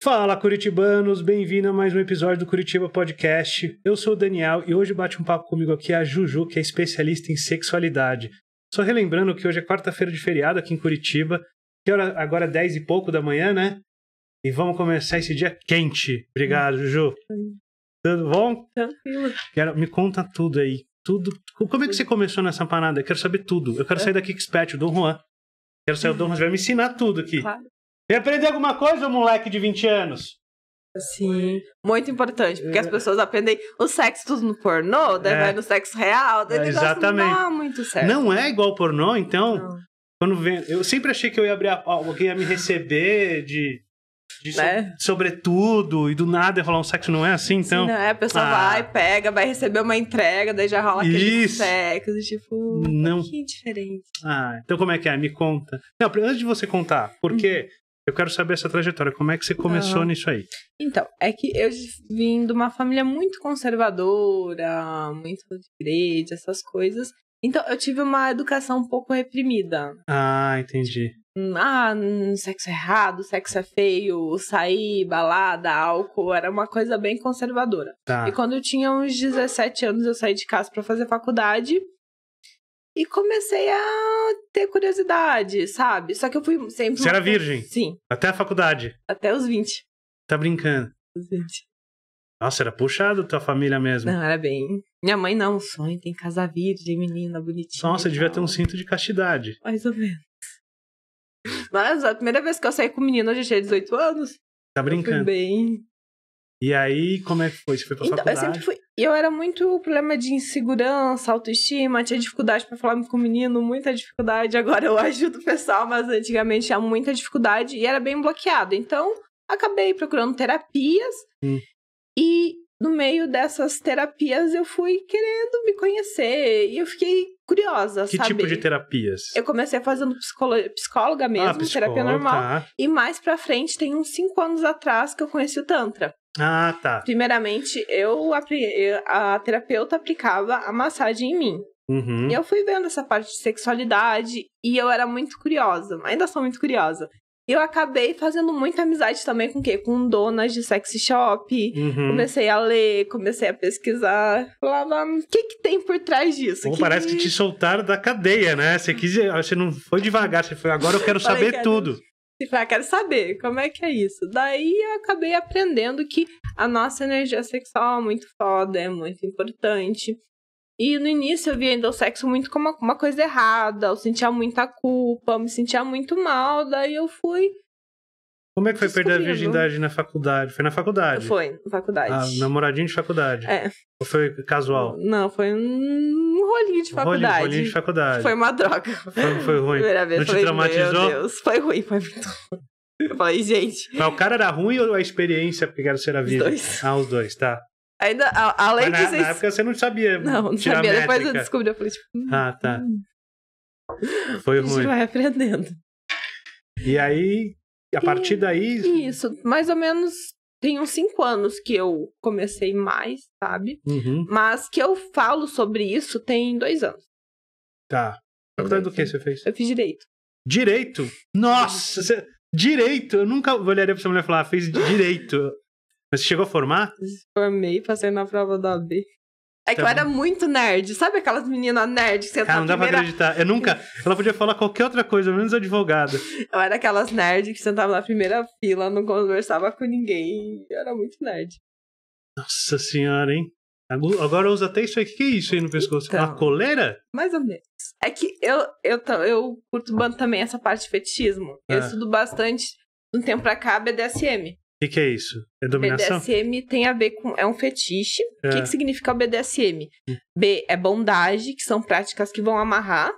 Fala Curitibanos, bem-vindo a mais um episódio do Curitiba Podcast. Eu sou o Daniel e hoje bate um papo comigo aqui a Juju, que é especialista em sexualidade. Só relembrando que hoje é quarta-feira de feriado aqui em Curitiba, que hora agora é dez e pouco da manhã, né? E vamos começar esse dia quente. Obrigado, Juju. Tudo bom? Tranquilo. me conta tudo aí. Tudo. Como é que você começou nessa panada? Eu quero saber tudo. Eu quero sair daqui expert, o Dom Juan. Quero sair o Dom Juan, vai me ensinar tudo aqui. Claro. E aprender alguma coisa, moleque de 20 anos? Sim, muito importante, porque é. as pessoas aprendem o sexo tudo no pornô, daí é. vai no sexo real, daí é, exatamente. não dá muito certo. Não é igual pornô, então, não. quando vem, eu sempre achei que eu ia abrir a, alguém ia me receber de de né? so, sobretudo, e do nada rolar um sexo, não é assim, então? Sim, não é, a pessoa ah. vai, pega, vai receber uma entrega, daí já rola aquele Isso. sexo, tipo, não. que diferente. Ah, então como é que é? Me conta. Não, antes de você contar, porque uhum. Eu quero saber essa trajetória, como é que você começou ah. nisso aí? Então, é que eu vim de uma família muito conservadora, muito de igreja, essas coisas. Então, eu tive uma educação um pouco reprimida. Ah, entendi. Hum, ah, hum, sexo é errado, sexo é feio, sair, balada, álcool, era uma coisa bem conservadora. Tá. E quando eu tinha uns 17 anos, eu saí de casa para fazer faculdade. E comecei a ter curiosidade, sabe? Só que eu fui sempre. Você era virgem? Sim. Até a faculdade? Até os 20. Tá brincando? Os 20. Nossa, era puxado tua família mesmo. Não, era bem. Minha mãe não, sonho, tem casa virgem, menina bonitinha. Nossa, devia ter um cinto de castidade. Mais ou menos. Mas a primeira vez que eu saí com menino, eu já tinha 18 anos. Tá brincando? Eu fui bem e aí, como é que foi? Você foi pra então, faculdade? Eu sempre fui. Eu era muito problema de insegurança, autoestima, tinha hum. dificuldade para falar com o menino, muita dificuldade. Agora eu ajudo o pessoal, mas antigamente tinha muita dificuldade e era bem bloqueado. Então, acabei procurando terapias. Hum. E no meio dessas terapias eu fui querendo me conhecer e eu fiquei curiosa, que sabe? Que tipo de terapias? Eu comecei fazendo psicóloga mesmo, ah, psicóloga. terapia normal. Tá. E mais pra frente, tem uns 5 anos atrás que eu conheci o Tantra. Ah, tá. Primeiramente, eu a terapeuta aplicava a massagem em mim. Uhum. E eu fui vendo essa parte de sexualidade e eu era muito curiosa, ainda sou muito curiosa eu acabei fazendo muita amizade também com o quê? Com donas de sexy shop. Uhum. Comecei a ler, comecei a pesquisar. Falava, ah, o que que tem por trás disso? que parece que... que te soltaram da cadeia, né? Você quis, você não foi devagar, você foi, agora eu quero saber quero... tudo. E falei, ah, quero saber como é que é isso. Daí eu acabei aprendendo que a nossa energia sexual é muito foda, é muito importante. E no início eu via ainda o sexo muito como uma coisa errada, eu sentia muita culpa, me sentia muito mal, daí eu fui. Como é que foi perder a virgindade na faculdade? Foi na faculdade? Foi, na faculdade. Ah, namoradinho de faculdade? É. Ou foi casual? Não, foi um rolinho de faculdade. Rolinho, rolinho de faculdade. Foi uma droga. Foi, foi ruim. Primeira vez. Não te falei, traumatizou? Meu Deus, foi ruim, foi muito ruim. Eu falei, gente. Mas o cara era ruim ou a experiência que era ser a vida? Os dois. Ah, os dois, tá. Ainda, a, além disso. na, na época você não sabia. Não, não sabia. Depois eu descobri, eu falei, tipo. Hum, ah, tá. Hum. Foi ruim. A gente vai aprendendo. E aí, a partir daí. Isso, mais ou menos tem uns cinco anos que eu comecei mais, sabe? Uhum. Mas que eu falo sobre isso tem dois anos. Tá. Faculdade então, do que você fez? Eu fiz direito. Direito? Nossa! Uhum. Você... Direito! Eu nunca olharia pra essa mulher e falar, ah, fez direito. Mas você chegou a formar? Formei, passei na prova da B. É que tá eu era muito nerd. Sabe aquelas meninas nerd que você Cara, tá não dá primeira... pra acreditar. Eu nunca. Ela podia falar qualquer outra coisa, menos advogada. Eu era aquelas nerd que sentava na primeira fila, não conversava com ninguém. Eu era muito nerd. Nossa senhora, hein? Agora usa até isso aí. O que é isso aí no pescoço? Então, Uma coleira? Mais ou menos. É que eu, eu, eu curto também essa parte de fetichismo. Eu ah. estudo bastante, um tempo pra cá, BDSM. O que, que, é isso? É dominação? BDSM tem a ver com. É um fetiche. O é. que, que, significa o BDSM? Hum. B é bondade, que são práticas que vão amarrar.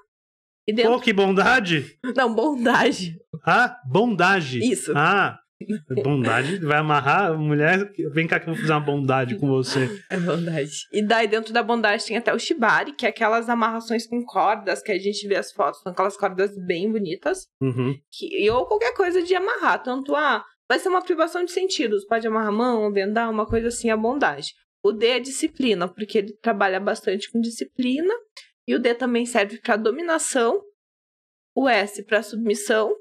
E dentro... Pô, que bondade? Não, bondade. Ah, bondade. Isso. Ah, bondade vai amarrar a mulher. Vem cá que eu vou fazer uma bondade com você. É bondade. E daí dentro da bondade tem até o shibari, que é aquelas amarrações com cordas que a gente vê as fotos, são aquelas cordas bem bonitas. Uhum. Que, ou qualquer coisa de amarrar, tanto a vai ser uma privação de sentidos. Pode amarrar a mão, vendar, uma coisa assim, a é bondade. O D é disciplina, porque ele trabalha bastante com disciplina. E o D também serve para dominação, o S para submissão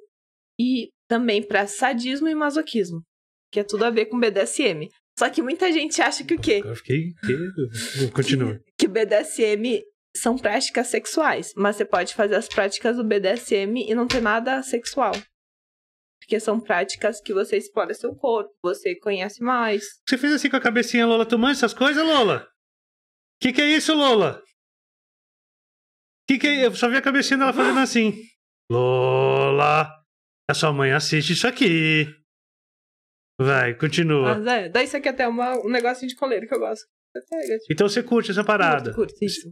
e também para sadismo e masoquismo, que é tudo a ver com BDSM. Só que muita gente acha que o quê? Eu fiquei. Que... Continua. Que, que BDSM são práticas sexuais, mas você pode fazer as práticas do BDSM e não ter nada sexual porque são práticas que você explora seu corpo, você conhece mais. Você fez assim com a cabecinha, Lola? Tu manja essas coisas, Lola? O que, que é isso, Lola? Que que é? Eu só vi a cabecinha dela fazendo assim. Lola, a sua mãe assiste isso aqui. Vai, continua. Mas é, daí isso aqui é até uma, um negocinho de coleiro que eu gosto. Tipo. Então você curte essa parada. curto, isso.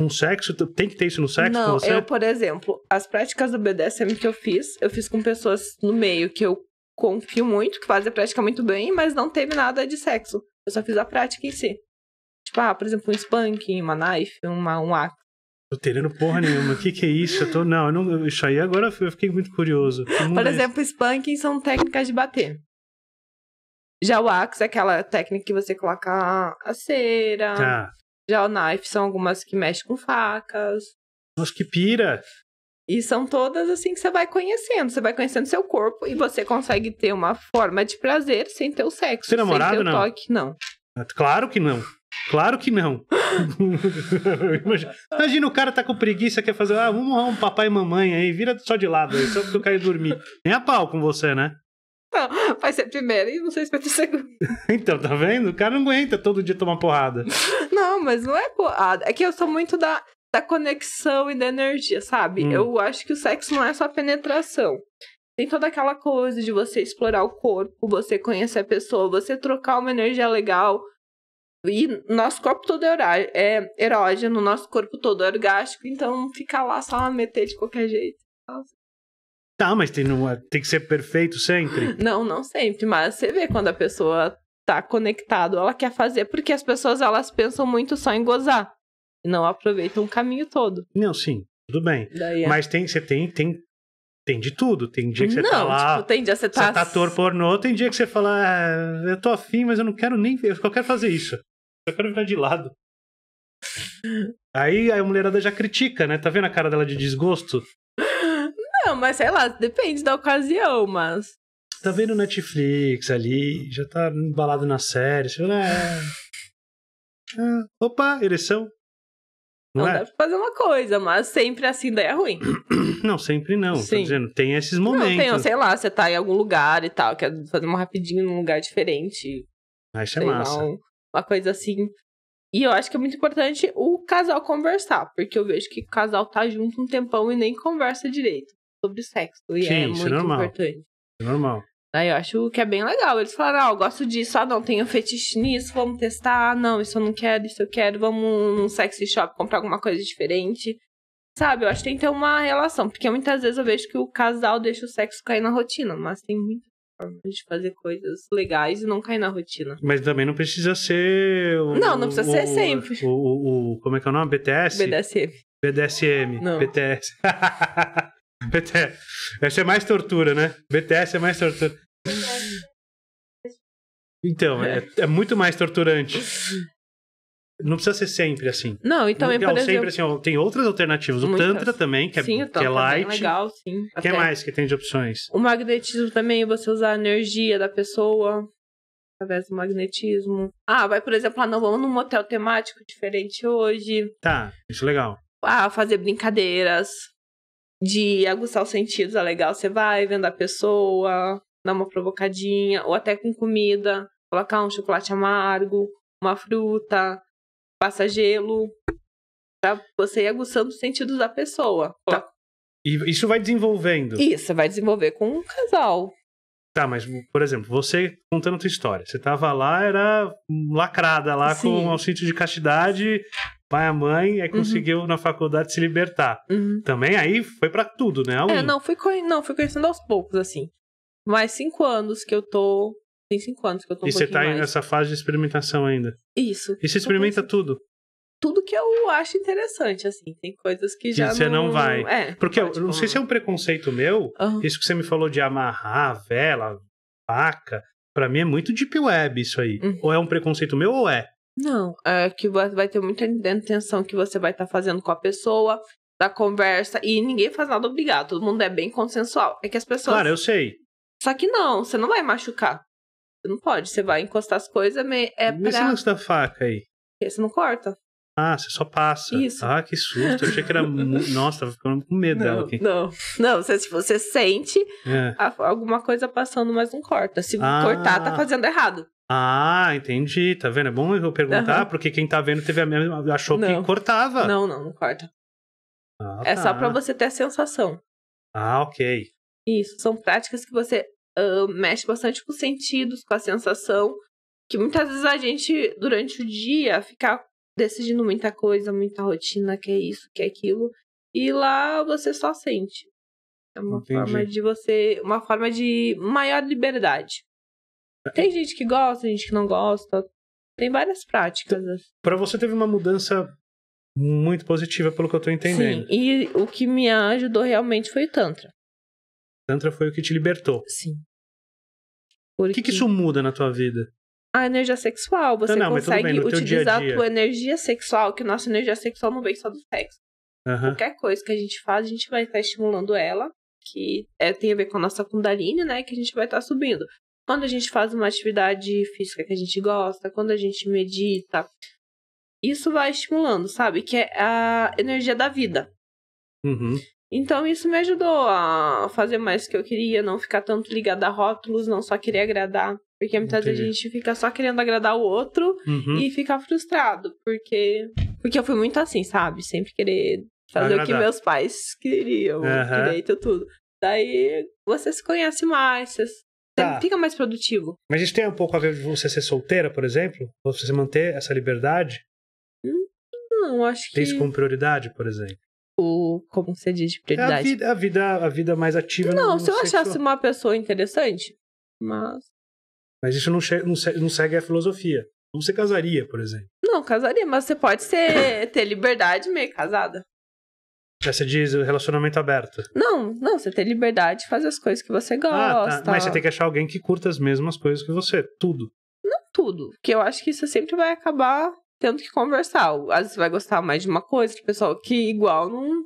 Um sexo? Tem que ter isso no sexo Não, com você? eu, por exemplo, as práticas do BDSM que eu fiz, eu fiz com pessoas no meio que eu confio muito, que fazem a prática muito bem, mas não teve nada de sexo. Eu só fiz a prática em si. Tipo, ah, por exemplo, um spanking, uma knife, uma, um axe. Tô tendo porra nenhuma. O que que é isso? Eu tô... Não, eu não... isso aí agora eu fiquei muito curioso. Por é exemplo, isso? spanking são técnicas de bater. Já o axe é aquela técnica que você coloca a cera, ah knife são algumas que mexem com facas. Nossa, que pira! E são todas assim que você vai conhecendo. Você vai conhecendo seu corpo e você consegue ter uma forma de prazer sem ter o sexo. Você namorado, é sem ter o não? toque, não. Ah, claro que não. Claro que não. Imagina o cara tá com preguiça, quer fazer, ah, vamos morar um papai e mamãe aí, vira só de lado aí, só porque eu caio dormir. Nem a pau com você, né? Tá, não, vai ser primeiro e se vai ter segundo. então, tá vendo? O cara não aguenta todo dia tomar porrada. não, mas não é porrada. É que eu sou muito da, da conexão e da energia, sabe? Hum. Eu acho que o sexo não é só penetração. Tem toda aquela coisa de você explorar o corpo, você conhecer a pessoa, você trocar uma energia legal. E nosso corpo todo é, é erógeno, nosso corpo todo é orgástico, então ficar lá só meter de qualquer jeito. Nossa. Tá, mas tem, tem que ser perfeito sempre? Não, não sempre, mas você vê quando a pessoa tá conectado, ela quer fazer, porque as pessoas elas pensam muito só em gozar, não aproveitam o caminho todo. Não, sim, tudo bem. Daí, é. mas tem, você tem, tem tem de tudo. Tem dia que você tá não, tá lá. Tipo, tem dia você tá. Você tá ator pornô, tem dia que você fala, ah, eu tô afim, mas eu não quero nem ver, eu só quero fazer isso. Eu quero virar de lado. aí a mulherada já critica, né? Tá vendo a cara dela de desgosto? não, mas sei lá, depende da ocasião, mas. Tá vendo Netflix ali, já tá embalado na série, você fala, é... ah, opa, ereção. Não, não é? dá pra fazer uma coisa, mas sempre assim daí é ruim. Não, sempre não. Sim. Tô dizendo, tem esses momentos. Não, tem, sei lá, você tá em algum lugar e tal, quer fazer uma rapidinho num lugar diferente. Aí ah, isso é massa. Lá, uma coisa assim. E eu acho que é muito importante o casal conversar, porque eu vejo que o casal tá junto um tempão e nem conversa direito sobre sexo. E é Sim, é muito normal. importante. É normal. Aí eu acho que é bem legal. Eles falaram, ah, eu gosto disso, ah, não, tenho fetiche nisso, vamos testar, ah, não, isso eu não quero, isso eu quero, vamos num sexy shop comprar alguma coisa diferente. Sabe, eu acho que tem que ter uma relação, porque muitas vezes eu vejo que o casal deixa o sexo cair na rotina, mas tem muita forma de fazer coisas legais e não cair na rotina. Mas também não precisa ser. O, não, não precisa o, ser sempre. O, o, como é que é o nome? BTS? BDSM. BDSM, não. BTS. BTS. Essa é mais tortura, né? BTS é mais tortura. Então, é, é muito mais torturante. Não precisa ser sempre assim. Não, e também não, sempre assim, tem outras alternativas. O Muitas. tantra também, que é, sim, que é, é light. legal, sim. O que mais que tem de opções? O magnetismo também, você usar a energia da pessoa através do magnetismo. Ah, vai, por exemplo, lá, ah, não, vamos num motel temático diferente hoje. Tá, isso é legal. Ah, fazer brincadeiras de aguçar os sentidos, é legal. Você vai vendo a pessoa, dá uma provocadinha, ou até com comida, colocar um chocolate amargo, uma fruta, passa gelo, pra você ir aguçando os sentidos da pessoa. Tá. E isso vai desenvolvendo? Isso, vai desenvolver com um casal. Tá, mas, por exemplo, você contando a tua história. Você tava lá, era lacrada lá Sim. com auxílio de castidade, pai e a mãe, aí uhum. conseguiu uhum. na faculdade se libertar. Uhum. Também aí foi para tudo, né? É, um. É, não, fui, não, fui conhecendo aos poucos, assim. Mais cinco anos que eu tô. Tem cinco anos que eu tô um E você tá mais. nessa fase de experimentação ainda. Isso. E você experimenta tudo? Tudo que eu acho interessante, assim. Tem coisas que já. você não, não vai. É, Porque eu não sei se é um preconceito meu, uhum. isso que você me falou de amarrar vela, vaca. Pra mim é muito deep web isso aí. Uhum. Ou é um preconceito meu ou é. Não, é que vai ter muita intenção que você vai estar tá fazendo com a pessoa, da conversa, e ninguém faz nada obrigado, todo mundo é bem consensual. É que as pessoas. Claro, eu sei. Só que não, você não vai machucar. Você não pode, você vai encostar as coisas, é pra... E esse lance da faca aí? Porque você não corta. Ah, você só passa. Isso. Ah, que susto. Eu achei que era. Nossa, tava ficando com medo não, dela aqui. Não, não. Você, você sente é. alguma coisa passando, mas não corta. Se ah. cortar, tá fazendo errado. Ah, entendi. Tá vendo? É bom eu perguntar, uhum. porque quem tá vendo teve a mesma. achou não. que cortava. Não, não, não corta. Ah, é tá. só para você ter a sensação. Ah, ok. Isso, são práticas que você uh, mexe bastante com os sentidos, com a sensação. Que muitas vezes a gente, durante o dia, fica decidindo muita coisa, muita rotina, que é isso, que é aquilo. E lá você só sente. É uma Entendi. forma de você. Uma forma de maior liberdade. Tem gente que gosta, tem gente que não gosta. Tem várias práticas. Assim. Para você teve uma mudança muito positiva, pelo que eu tô entendendo. Sim, e o que me ajudou realmente foi o Tantra. Tantra foi o que te libertou. Sim. Porque... O que, que isso muda na tua vida? a energia sexual. Você não, não, consegue utilizar dia a, dia. tua energia sexual, que nossa energia sexual não vem só do sexo. Uhum. Qualquer coisa que a gente faz, a gente vai estar tá estimulando ela, que é, tem a ver com a nossa Kundalini, né? Que a gente vai estar tá subindo. Quando a gente faz uma atividade física que a gente gosta, quando a gente medita, isso vai estimulando, sabe? Que é a energia da vida. Uhum. Então isso me ajudou a fazer mais do que eu queria, não ficar tanto ligada a rótulos, não só querer agradar. Porque muitas vezes a gente fica só querendo agradar o outro uhum. e fica frustrado. Porque. Porque eu fui muito assim, sabe? Sempre querer fazer agradar. o que meus pais queriam, uhum. direito tudo. Daí você se conhece mais, você Tá. Fica mais produtivo. Mas isso tem um pouco a ver com você ser solteira, por exemplo? Ou você manter essa liberdade? Não, acho que. Tem isso como prioridade, por exemplo? O, como você diz, de prioridade. É a, vida, é a, vida, a vida mais ativa. Não, se eu sexual. achasse uma pessoa interessante, mas. Mas isso não, não, não segue a filosofia. Não se casaria, por exemplo. Não, casaria, mas você pode ser, ter liberdade meio casada. Já diz relacionamento aberto. Não, não, você tem liberdade de fazer as coisas que você gosta. Ah, tá. Mas você tem que achar alguém que curta as mesmas coisas que você, tudo. Não tudo, porque eu acho que você sempre vai acabar tendo que conversar. Às vezes você vai gostar mais de uma coisa, de pessoal que igual não.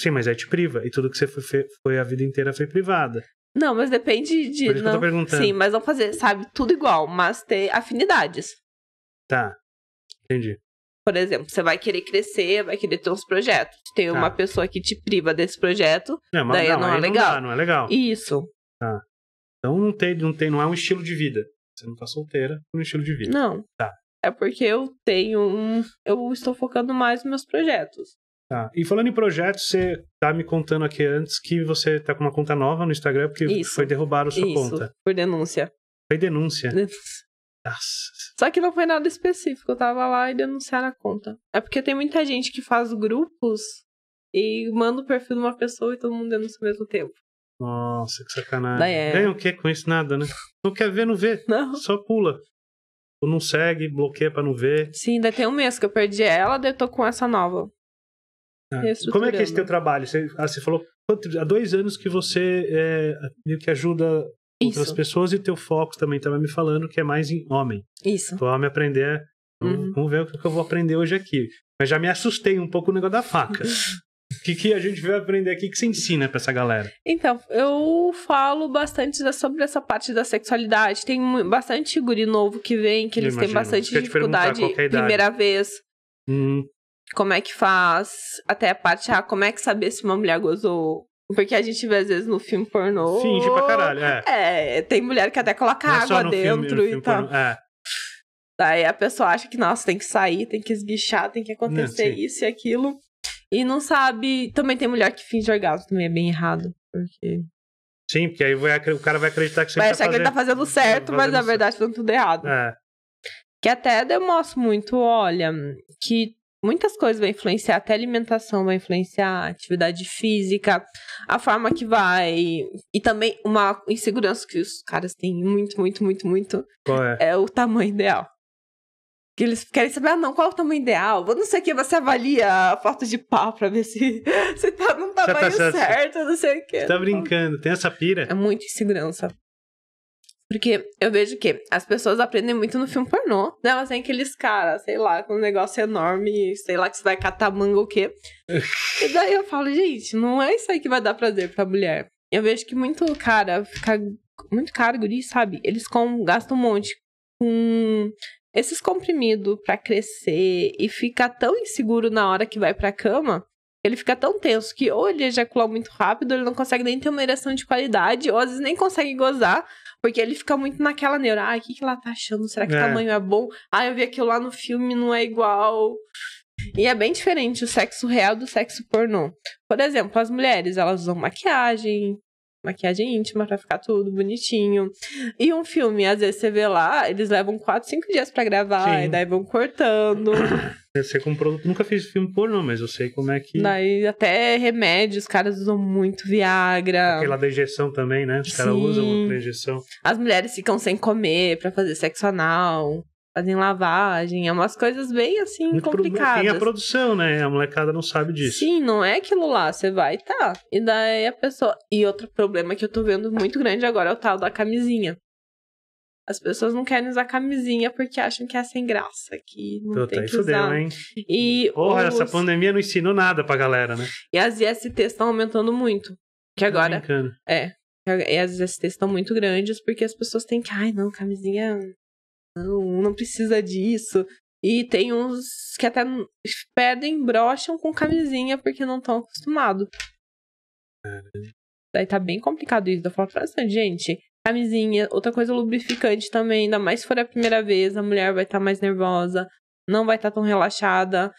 Sim, mas aí é te priva. E tudo que você foi, foi a vida inteira foi privada. Não, mas depende de. Por isso não... que eu tô perguntando. Sim, mas não fazer, sabe, tudo igual, mas ter afinidades. Tá. Entendi. Por exemplo, você vai querer crescer, vai querer ter uns projetos. Tem tá. uma pessoa que te priva desse projeto, daí não, não é legal. Não, dá, não é legal. Isso. Tá. Então não tem, não tem, não é um estilo de vida. Você não tá solteira, é um estilo de vida. Não. Tá. É porque eu tenho um. Eu estou focando mais nos meus projetos. Tá. E falando em projetos, você tá me contando aqui antes que você tá com uma conta nova no Instagram porque Isso. foi derrubada sua Isso, conta. Por denúncia. Foi denúncia. denúncia. Só que não foi nada específico, eu tava lá e denunciaram a conta. É porque tem muita gente que faz grupos e manda o perfil de uma pessoa e todo mundo denuncia ao mesmo tempo. Nossa, que sacanagem. é. Ganha o que com isso? Nada, né? Não quer ver, não vê. Não. Só pula. Ou não segue, bloqueia pra não ver. Sim, ainda tem um mês que eu perdi ela, daí eu tô com essa nova. Ah. Como é que é esse teu trabalho? Você, ah, você falou há dois anos que você é, meio que ajuda isso. outras pessoas e teu foco também estava me falando que é mais em homem. Isso. Então, homem aprender. Uhum. Vamos ver o que eu vou aprender hoje aqui. Mas já me assustei um pouco no negócio da faca. O que, que a gente vai aprender aqui que você ensina para essa galera? Então, eu falo bastante sobre essa parte da sexualidade. Tem bastante guri novo que vem, que eles têm bastante dificuldade é primeira vez. Hum. Como é que faz? Até a parte, ah, como é que saber se uma mulher gozou? Porque a gente vê, às vezes, no filme pornô. Finge pra caralho, é. É, tem mulher que até coloca Não é água dentro filme, e tal. Pornô, é. Daí a pessoa acha que, nossa, tem que sair, tem que esguichar, tem que acontecer não, isso e aquilo. E não sabe. Também tem mulher que finge orgasmo, também é bem errado. Porque. Sim, porque aí vai, o cara vai acreditar que você vai tá achar que ele tá fazendo certo, fazendo mas na verdade tá tudo errado. É. Que até demonstra muito, olha, que muitas coisas vai influenciar, até alimentação vai influenciar, atividade física, a forma que vai. E também uma insegurança que os caras têm muito, muito, muito, muito. Qual é? É o tamanho ideal. Que eles querem saber, ah, não, qual é o tamanho ideal? Não sei o que, você avalia a foto de pau pra ver se, você tá no tá tamanho tá certo, certo, não sei o que. Você tá brincando, tem essa pira? É muito insegurança. Porque eu vejo que as pessoas aprendem muito no filme pornô. Né? Elas têm aqueles caras, sei lá, com um negócio enorme, sei lá, que você vai catar manga ou o quê. e daí eu falo, gente, não é isso aí que vai dar prazer pra mulher. Eu vejo que muito cara fica. Muito caro, guri, sabe? Eles com, gastam um monte com esses comprimidos para crescer e fica tão inseguro na hora que vai pra cama ele fica tão tenso que ou ele ejacula muito rápido, ele não consegue nem ter uma ereção de qualidade, ou às vezes nem consegue gozar, porque ele fica muito naquela neura. Ai, o que, que ela tá achando? Será que o é. tamanho é bom? Ah, eu vi aquilo lá no filme, não é igual. E é bem diferente o sexo real do sexo pornô. Por exemplo, as mulheres, elas usam maquiagem, maquiagem íntima para ficar tudo bonitinho. E um filme, às vezes você vê lá, eles levam 4, 5 dias para gravar, Sim. e daí vão cortando. Você sei como nunca fiz filme pornô, mas eu sei como é que. Daí até remédios, os caras usam muito Viagra. Aquela da injeção também, né? Os caras usam pra injeção. As mulheres ficam sem comer para fazer sexo anal fazem lavagem, é umas coisas bem assim Muito complicadas. Tem a produção, né? A molecada não sabe disso. Sim, não é aquilo lá, você vai e tá. E daí a pessoa. E outro problema que eu tô vendo muito grande agora é o tal da camisinha. As pessoas não querem usar camisinha porque acham que é sem graça, que não Puta, tem que usar. hein? E Porra, os... essa pandemia não ensinou nada pra galera, né? E as ISTs estão aumentando muito. Que tá agora. Tá é. E as ISTs estão muito grandes porque as pessoas têm que. Ai, não, camisinha não, não precisa disso. E tem uns que até pedem, brocham com camisinha porque não estão acostumados. É. Daí tá bem complicado isso. Eu falo pra você, gente, camisinha, outra coisa lubrificante também, ainda mais se for a primeira vez, a mulher vai estar tá mais nervosa, não vai estar tá tão relaxada,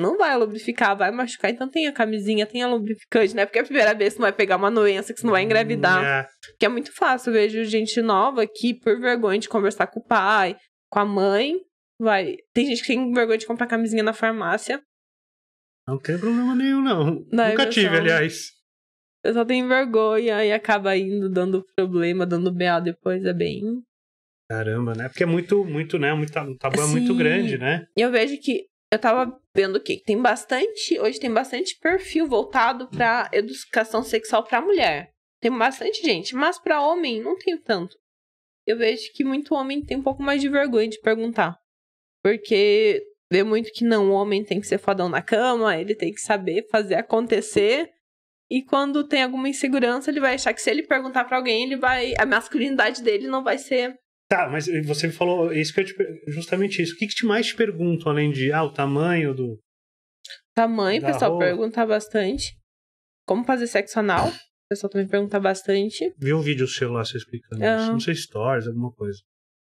não vai lubrificar, vai machucar. Então tenha camisinha, tenha lubrificante, né? Porque a primeira vez você não vai pegar uma doença, que você não vai engravidar. Yeah. Hum, é. Que é muito fácil. Eu vejo gente nova aqui, por vergonha de conversar com o pai, com a mãe, vai. Tem gente que tem vergonha de comprar camisinha na farmácia. Não tem problema nenhum, não. Nunca tive, aliás. Eu só tenho vergonha e acaba indo dando problema, dando BA depois, é bem Caramba, né? Porque é muito, muito, né? Muito, um tabu é muito grande, né? Eu vejo que eu tava vendo que tem bastante, hoje tem bastante perfil voltado para educação sexual para mulher. Tem bastante gente, mas para homem não tem tanto. Eu vejo que muito homem tem um pouco mais de vergonha de perguntar. Porque vê muito que não, o homem tem que ser fodão na cama, ele tem que saber fazer acontecer. E quando tem alguma insegurança, ele vai achar que se ele perguntar para alguém, ele vai a masculinidade dele não vai ser Tá, mas você falou isso que eu te, justamente isso. O que, que mais te perguntam além de ah, o tamanho do. Tamanho, pessoal, roupa. pergunta bastante. Como fazer sexo anal? O pessoal também pergunta bastante. Vi um vídeo seu lá se explicando isso. Não sei, stories, alguma coisa.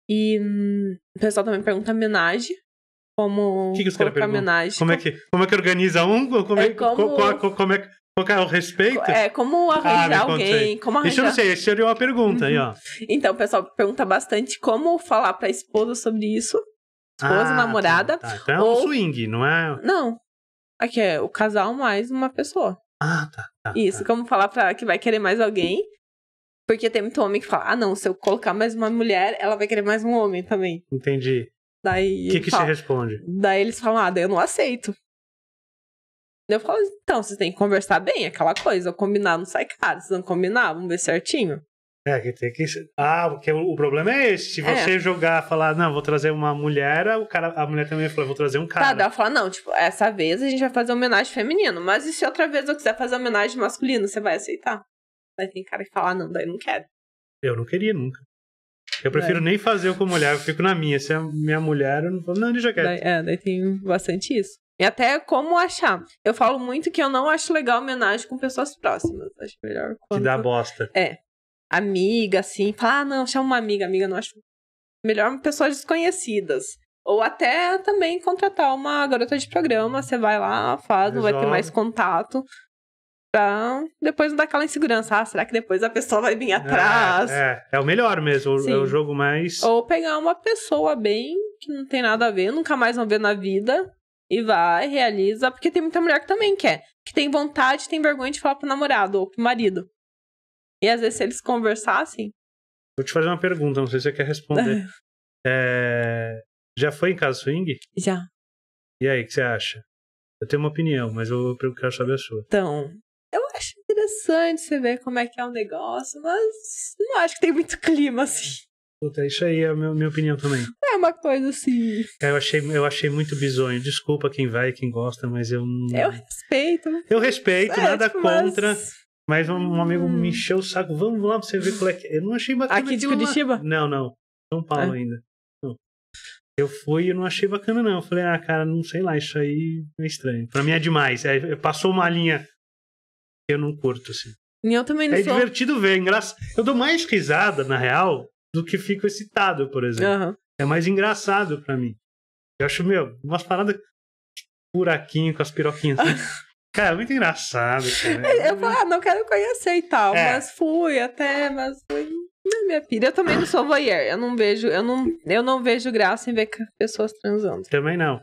E hum, o pessoal também pergunta homenagem. Como que que colocar homenagem. Como é que, como é que organiza um? Como é, é como... Como, como, é, o respeito? É, como arranjar ah, alguém, como arranjar... Isso eu não sei, isso seria uma pergunta uhum. aí, ó. Uhum. Então, o pessoal pergunta bastante como falar pra esposa sobre isso. Esposa, ah, tá, namorada. Tá, tá. Então ou... é um swing, não é? Não. Aqui é o casal mais uma pessoa. Ah, tá. tá isso, tá. como falar pra que vai querer mais alguém. Porque tem muito homem que fala, ah não, se eu colocar mais uma mulher, ela vai querer mais um homem também. Entendi. Daí... O que que fala... você responde? Daí eles falam, ah, daí eu não aceito. Eu falo, então, vocês têm que conversar bem, aquela coisa, combinar não sai caro, se não combinar, vamos ver certinho. É, que tem que. Ah, porque o problema é esse. Se é. você é. jogar, falar, não, vou trazer uma mulher, o cara, a mulher também fala, vou trazer um tá, cara. Tá, ela fala, não, tipo, essa vez a gente vai fazer homenagem feminino, mas e se outra vez eu quiser fazer homenagem masculino, você vai aceitar? Daí tem cara que fala, ah, não, daí não quero. Eu não queria nunca. Eu prefiro é. nem fazer com mulher, eu fico na minha. Se é minha mulher, eu não falo, não, deixa quieto. Daí, é, daí tem bastante isso. E até como achar. Eu falo muito que eu não acho legal homenagem com pessoas próximas. Acho melhor. Quando... Que dá bosta. É. Amiga, assim. Falar, ah, não, chama uma amiga. Amiga, não acho. Melhor pessoas desconhecidas. Ou até também contratar uma garota de programa. Você vai lá, faz, Resolve. vai ter mais contato. Pra depois não dar aquela insegurança. Ah, será que depois a pessoa vai vir é, atrás? É, é, é o melhor mesmo. Sim. É o jogo mais. Ou pegar uma pessoa bem que não tem nada a ver, nunca mais vão ver na vida e vai, realiza, porque tem muita mulher que também quer. Que tem vontade, tem vergonha de falar pro namorado ou pro marido. E às vezes se eles conversassem. Vou te fazer uma pergunta, não sei se você quer responder. é... Já foi em casa swing? Já. E aí, o que você acha? Eu tenho uma opinião, mas eu quero saber a sua. Então, eu acho interessante você ver como é que é o negócio, mas não acho que tem muito clima, assim. Puta, isso aí é a minha opinião também. É uma coisa assim. É, eu achei, eu achei muito bizonho. Desculpa quem vai, quem gosta, mas eu não. Eu respeito. Eu respeito, é, nada tipo, contra. Mas... mas um, amigo me hum. encheu o saco. Vamos lá pra você ver qual é que. É. Eu não achei bacana. Aqui de Curitiba? Uma... Não, não. São Paulo é. ainda. Eu fui e não achei bacana, não. Eu falei, ah, cara, não sei lá, isso aí é estranho. Pra mim é demais. É, passou uma linha que eu não curto, assim. Eu também não É sou... divertido ver, engraçado. Eu dou mais risada, na real, do que fico excitado, por exemplo. Uhum. É mais engraçado para mim. Eu acho, meu, umas paradas buraquinho com as piroquinhas. Assim. cara, é muito engraçado. Cara. É, eu falo, ah, não quero conhecer e tal, é. mas fui até, mas fui na minha filha. Eu também não sou voyeur, eu não vejo, eu não, eu não vejo graça em ver pessoas transando. Também não.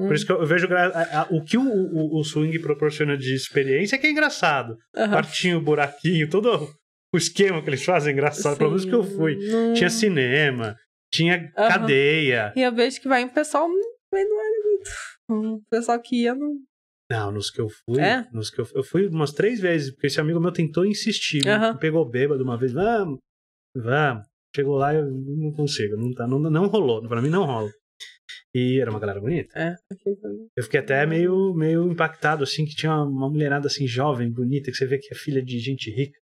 Hum. Por isso que eu vejo gra... o que o, o, o, swing proporciona de experiência é que é engraçado. Uhum. Partinho, buraquinho, todo o esquema que eles fazem é engraçado. Pelo menos que eu fui. Tinha cinema, tinha uhum. cadeia. E eu vejo que vai um pessoal. Mas não era muito. O pessoal que ia não. Não, nos que eu fui. É? Nos que eu, eu fui umas três vezes, porque esse amigo meu tentou insistir. Uhum. Me pegou bêbado uma vez. Vamos, vamos. Chegou lá eu não consigo. Não, tá, não, não rolou. Pra mim não rola. E era uma galera bonita. É. Eu fiquei até meio, meio impactado, assim, que tinha uma, uma mulherada, assim, jovem, bonita, que você vê que é filha de gente rica.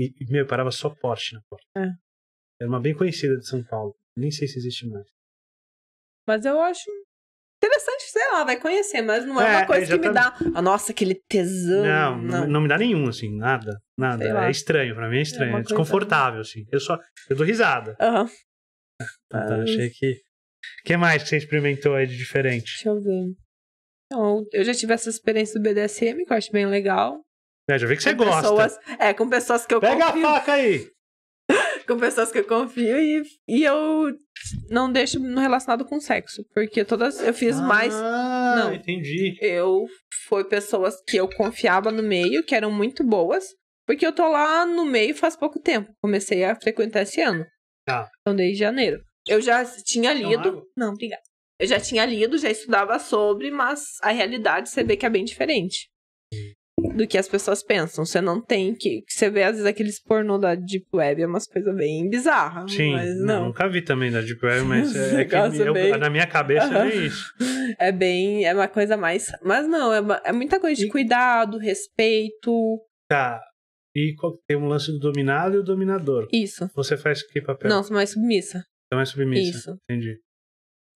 E, meu, parava só Porsche na porta. É. Era uma bem conhecida de São Paulo. Nem sei se existe mais. Mas eu acho interessante, sei lá, vai conhecer, mas não é, é uma coisa que me dá. Ah, nossa, aquele tesão. Não, não, não. me dá nenhum, assim, nada. Nada. É estranho, pra mim é, é estranho. É, é desconfortável, assim. Eu só. Eu dou risada. Aham. Uhum. Então, achei que. O que mais que você experimentou aí de diferente? Deixa eu ver. Então, eu já tive essa experiência do BDSM, que eu acho bem legal. Né, já vi que com você gosta. Pessoas, é, com pessoas que eu Pega confio. Pega a faca aí! com pessoas que eu confio e, e eu não deixo relacionado com sexo. Porque todas eu fiz ah, mais. Não, entendi. Eu foi pessoas que eu confiava no meio, que eram muito boas. Porque eu tô lá no meio faz pouco tempo. Comecei a frequentar esse ano. Tá. Então, desde janeiro. Eu já tinha lido. Não, obrigada. Eu já tinha lido, já estudava sobre, mas a realidade você vê que é bem diferente. Hum do que as pessoas pensam. Você não tem que. Você vê, às vezes, aqueles pornô da Deep Web, é umas coisas bem bizarras. Sim, mas não. nunca vi também da Deep Web, mas é, é que eu, bem... na minha cabeça uhum. é isso. É bem. É uma coisa mais. Mas não, é, uma, é muita coisa de e... cuidado, respeito. Tá. E tem um lance do dominado e o dominador. Isso. Você faz que papel? Não, sou mais submissa. Então é submissa. Isso. Entendi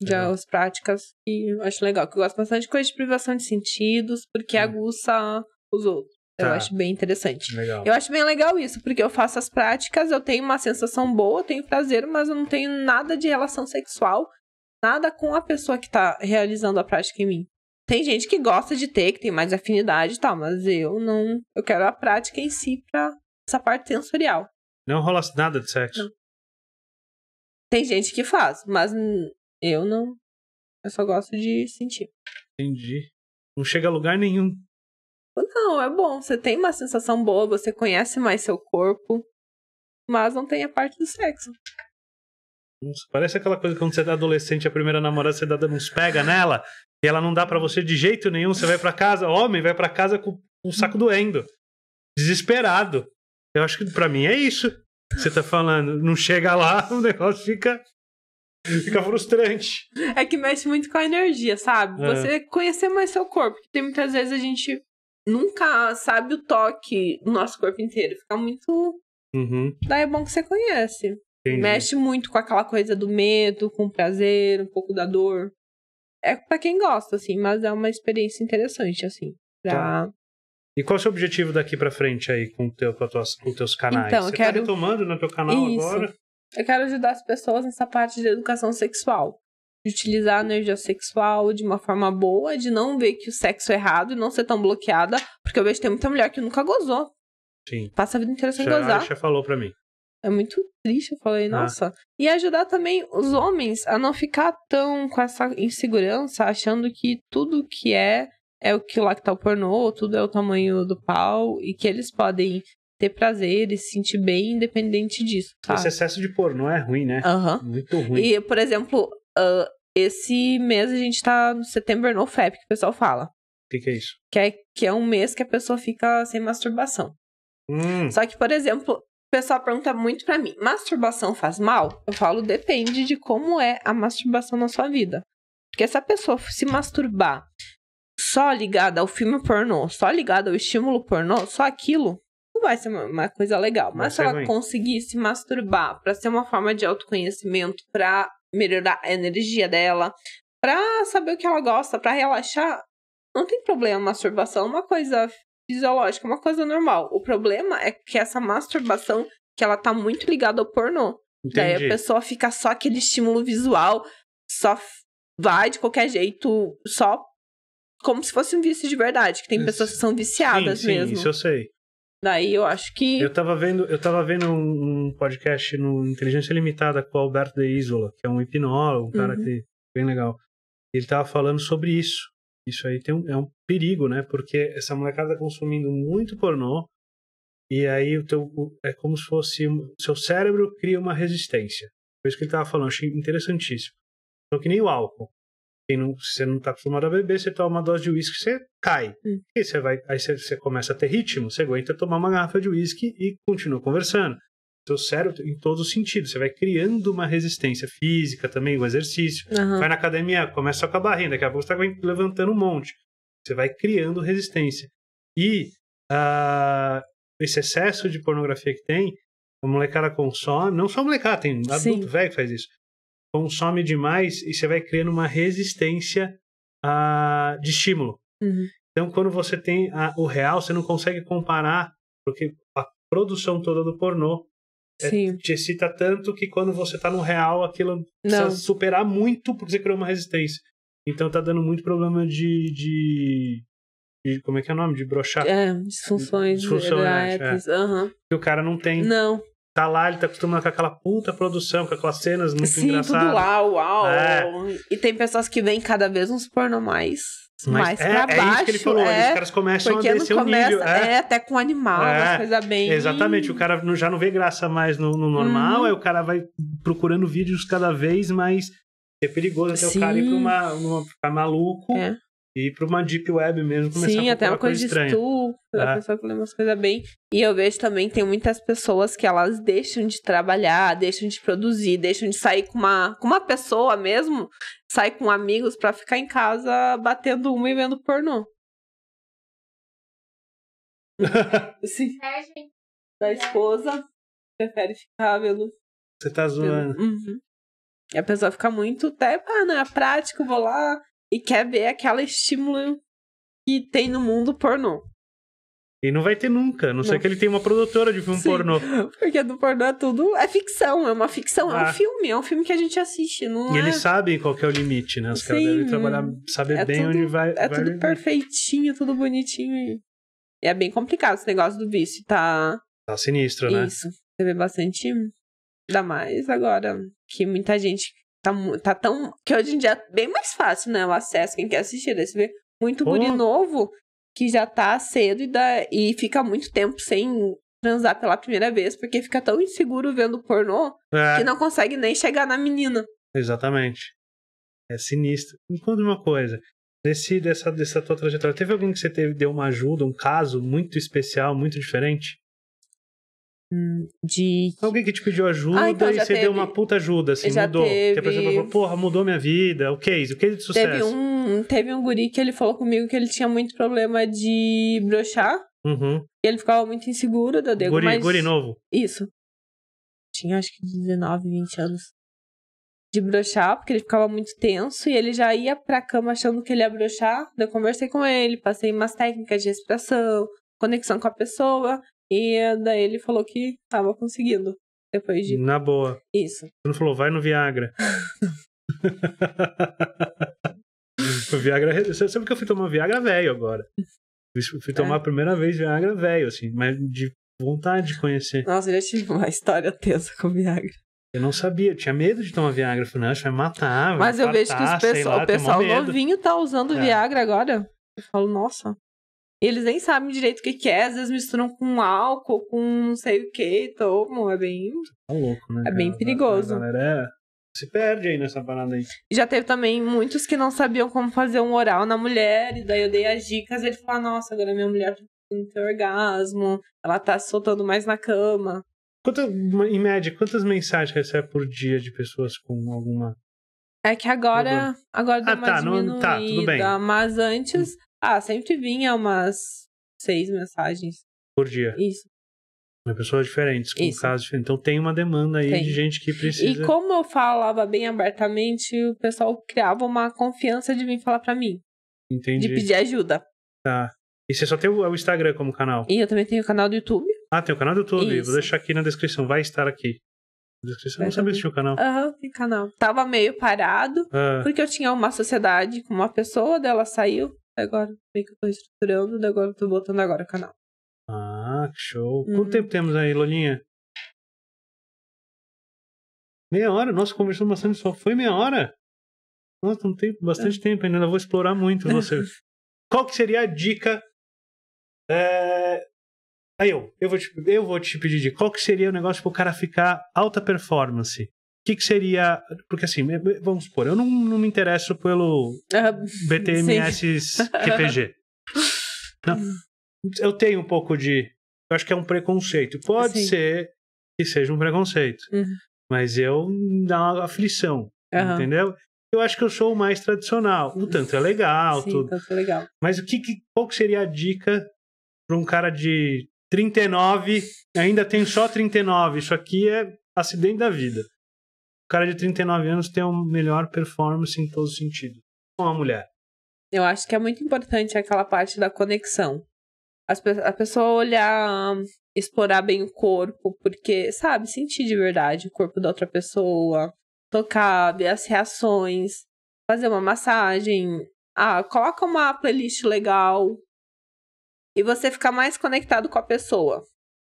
já as práticas E eu acho legal. Que eu gosto bastante de coisa de privação de sentidos, porque hum. aguça os outros. Tá. Eu acho bem interessante. Legal. Eu acho bem legal isso, porque eu faço as práticas, eu tenho uma sensação boa, eu tenho prazer, mas eu não tenho nada de relação sexual, nada com a pessoa que tá realizando a prática em mim. Tem gente que gosta de ter, que tem mais afinidade e tal, mas eu não. Eu quero a prática em si pra essa parte sensorial. Não rola nada de sexo. Não. Tem gente que faz, mas eu não. Eu só gosto de sentir. Entendi. Não chega a lugar nenhum. Não, é bom. Você tem uma sensação boa, você conhece mais seu corpo, mas não tem a parte do sexo. Nossa, parece aquela coisa que quando você é adolescente, a primeira namorada, você dá uns pega nela e ela não dá para você de jeito nenhum. Você vai para casa, homem, vai para casa com um saco doendo, desesperado. Eu acho que para mim é isso. Você tá falando, não chega lá, o negócio fica Fica frustrante. É que mexe muito com a energia, sabe? É. Você conhecer mais seu corpo. Porque tem muitas vezes a gente nunca sabe o toque do nosso corpo inteiro. Fica muito. Uhum. Daí é bom que você conhece. Entendi. Mexe muito com aquela coisa do medo, com o prazer, um pouco da dor. É para quem gosta, assim, mas é uma experiência interessante, assim. Pra... Tá. E qual é o seu objetivo daqui para frente aí com, teu, com, tua, com teus canais? Então, Você eu tá quero... tá retomando no teu canal Isso. agora? Eu quero ajudar as pessoas nessa parte de educação sexual de utilizar a energia sexual de uma forma boa, de não ver que o sexo é errado e não ser tão bloqueada, porque eu vejo que tem muita mulher que nunca gozou. Sim. Passa a vida inteira sem já, gozar. Já falou para mim. É muito triste, eu falei, ah. nossa. Ah. E ajudar também os homens a não ficar tão com essa insegurança, achando que tudo que é é o que lá que tá o pornô, tudo é o tamanho do pau, e que eles podem ter prazer e se sentir bem independente disso. Tá? Esse excesso de pornô é ruim, né? Uhum. Muito ruim. E, por exemplo, Uh, esse mês a gente tá no Setembro no FAP, que o pessoal fala. O que, que, é isso? Que é, que é um mês que a pessoa fica sem masturbação. Hum. Só que, por exemplo, o pessoal pergunta muito para mim: masturbação faz mal? Eu falo, depende de como é a masturbação na sua vida. Porque se a pessoa se masturbar só ligada ao filme pornô, só ligada ao estímulo pornô, só aquilo, não vai ser uma, coisa legal. Mas se ela ruim. conseguir se masturbar para ser uma forma de autoconhecimento, para melhorar a energia dela, para saber o que ela gosta, para relaxar. Não tem problema masturbação, é uma coisa fisiológica, é uma coisa normal. O problema é que essa masturbação que ela tá muito ligada ao pornô. Né? Entendi. Daí a pessoa fica só aquele estímulo visual, só vai de qualquer jeito, só como se fosse um vício de verdade, que tem pessoas que são viciadas sim, sim, mesmo. Isso eu sei. Daí eu acho que. Eu tava vendo, eu tava vendo um, podcast no Inteligência Limitada com o Alberto de Isola, que é um hipnólogo, um cara uhum. que é bem legal. Ele tava falando sobre isso. Isso aí tem um, é um perigo, né? Porque essa molecada tá consumindo muito pornô e aí o teu é como se fosse seu cérebro cria uma resistência. Foi isso que ele tava falando, achei interessantíssimo. Só que nem o álcool. Quem não, você não está acostumado a beber, você toma uma dose de uísque, você cai. Hum. E você vai, aí você, você começa a ter ritmo, você aguenta tomar uma garrafa de uísque e continua conversando seu cérebro em todos os sentidos. Você vai criando uma resistência física também, o exercício. Uhum. Vai na academia, começa com a barriga, daqui a pouco você está levantando um monte. Você vai criando resistência. E uh, esse excesso de pornografia que tem, a molecada consome, não só a molecada, tem adulto Sim. velho que faz isso consome então, demais e você vai criando uma resistência uh, de estímulo. Uhum. Então, quando você tem a, ah, o real, você não consegue comparar, porque a produção toda do pornô é, te excita tanto que quando você está no real, aquilo não. precisa superar muito porque você criou uma resistência. Então, tá dando muito problema de, de como é que é o nome? De brochar? É, disfunções Disfunções. É. Uhum. Que o cara não tem. Não tá lá, ele tá acostumado com aquela puta produção, com aquelas cenas muito Sim, engraçadas. tudo lá, uau. É. E tem pessoas que vêm cada vez uns pornô mais. mais é, pra baixo. É isso que ele falou, é, os caras começam a descer o nível. É. é, até com animal, é, coisa bem... Exatamente, o cara já não vê graça mais no, no normal, hum. aí o cara vai procurando vídeos cada vez mais... É perigoso até Sim. o cara ir pra uma, uma, ficar maluco. É e ir pra uma deep web mesmo, começar Sim, a até uma coisa, coisa estranha. de estupro, é. a ah. pessoa que lê umas coisas bem. E eu vejo também, tem muitas pessoas que elas deixam de trabalhar, deixam de produzir, deixam de sair com uma, com uma pessoa mesmo, sai com amigos para ficar em casa batendo uma e vendo pornô. Sim. Da esposa, prefere ficar vendo. Você tá zoando. Uhum. E a pessoa fica muito até, ah, na prática, é prático, vou lá, e quer ver aquela estímulo que tem no mundo pornô. E não vai ter nunca, a não, não. ser que ele tenha uma produtora de filme Sim, pornô. Porque do pornô é tudo. É ficção, é uma ficção, ah. é um ah. filme, é um filme que a gente assiste. Não e é... eles sabem qual é o limite, né? Os caras devem trabalhar, saber é bem tudo, onde vai. É vai tudo viver. perfeitinho, tudo bonitinho. E é bem complicado esse negócio do vício, tá? Tá sinistro, né? Isso. Você vê bastante. Ainda mais agora que muita gente Tá, tá tão. Que hoje em dia é bem mais fácil, né? O acesso, quem quer assistir. Daí você vê muito guri oh. novo que já tá cedo e, dá, e fica muito tempo sem transar pela primeira vez, porque fica tão inseguro vendo pornô é. que não consegue nem chegar na menina. Exatamente. É sinistro. Me conta uma coisa. Desse, dessa, dessa tua trajetória, teve alguém que você teve, deu uma ajuda, um caso muito especial, muito diferente? de. Então, alguém que te pediu ajuda ah, então e você teve... deu uma puta ajuda, assim, já mudou. Teve... Que a pessoa falou, porra, mudou minha vida. O case, o case de sucesso. Teve um, teve um guri que ele falou comigo que ele tinha muito problema de brochar. Uhum. E ele ficava muito inseguro, da Guri, mas... guri novo. Isso. Tinha acho que 19, 20 anos. De brochar, porque ele ficava muito tenso e ele já ia pra cama achando que ele ia brochar. Eu conversei com ele, passei umas técnicas de respiração, conexão com a pessoa. E daí ele falou que tava conseguindo. Depois de. Na boa. Isso. Você não falou, vai no Viagra. o Viagra. Você sabe que eu fui tomar Viagra velho agora. fui tomar é. a primeira vez Viagra velho, assim, mas de vontade de conhecer. Nossa, eu já tive uma história tensa com Viagra. Eu não sabia, eu tinha medo de tomar Viagra. Eu falei, não, acho que vai matar. Mas vai eu fartar, vejo que pessoal, lá, o pessoal novinho tá usando é. Viagra agora. Eu falo, nossa eles nem sabem direito o que, que é, às vezes misturam com álcool, com não sei o que, tomam, é bem. É louco, né? É bem perigoso. A galera se perde aí nessa parada aí. Já teve também muitos que não sabiam como fazer um oral na mulher, e daí eu dei as dicas, e ele falou, ah, nossa, agora minha mulher não tá tem orgasmo, ela tá soltando mais na cama. Quanto, em média, quantas mensagens recebe por dia de pessoas com alguma. É que agora. Agora deu ah, tá, diminuída, não, tá, tudo bem. mas antes. Ah, sempre vinha umas seis mensagens. Por dia. Isso. Uma pessoas diferentes, com Isso. casos diferentes. Então tem uma demanda aí tem. de gente que precisa. E como eu falava bem abertamente, o pessoal criava uma confiança de vir falar para mim. Entendi. De pedir ajuda. Tá. E você só tem o Instagram como canal? E eu também tenho o canal do YouTube. Ah, tem o canal do YouTube. Isso. Vou deixar aqui na descrição. Vai estar aqui. Na descrição. Vai não sabia tá se tinha o canal. Aham, uhum, tem canal. Tava meio parado, ah. porque eu tinha uma sociedade com uma pessoa, dela saiu, Agora meio que eu tô reestruturando, agora eu tô botando agora o canal. Ah, que show. Uhum. Quanto tempo temos aí, Lolinha? Meia hora? Nossa, conversamos bastante só. Foi meia hora? Nossa, não tem bastante é. tempo ainda. Eu vou explorar muito você. Qual que seria a dica? É... Aí eu, eu vou, te, eu vou te pedir de qual que seria o negócio pro cara ficar alta performance? que, que seria. Porque assim, vamos supor, eu não, não me interesso pelo ah, BTMS QPG. não. Eu tenho um pouco de. Eu acho que é um preconceito. Pode sim. ser que seja um preconceito. Uhum. Mas eu dá uma aflição. Uhum. Entendeu? Eu acho que eu sou o mais tradicional. O tanto é legal. Sim, tudo. tanto é legal. Mas o que, que, qual que seria a dica para um cara de 39? Ainda tem só 39. Isso aqui é acidente da vida cara de 39 anos tem a melhor performance em todo sentido. Com a mulher. Eu acho que é muito importante aquela parte da conexão. As, a pessoa olhar, explorar bem o corpo, porque, sabe, sentir de verdade o corpo da outra pessoa, tocar, ver as reações, fazer uma massagem. Ah, coloca uma playlist legal. E você ficar mais conectado com a pessoa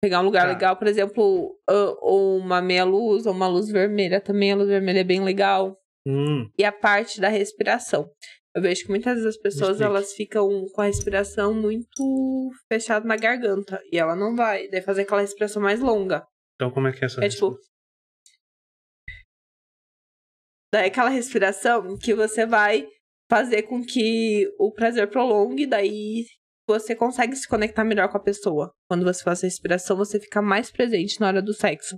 pegar um lugar tá. legal, por exemplo, uma meia luz ou uma luz vermelha também, a luz vermelha é bem legal. Hum. E a parte da respiração. Eu vejo que muitas das pessoas elas ficam com a respiração muito fechada na garganta e ela não vai, deve fazer aquela respiração mais longa. Então como é que é essa? É tipo, respiração? tipo Daí aquela respiração que você vai fazer com que o prazer prolongue, daí você consegue se conectar melhor com a pessoa. Quando você faz a respiração, você fica mais presente na hora do sexo.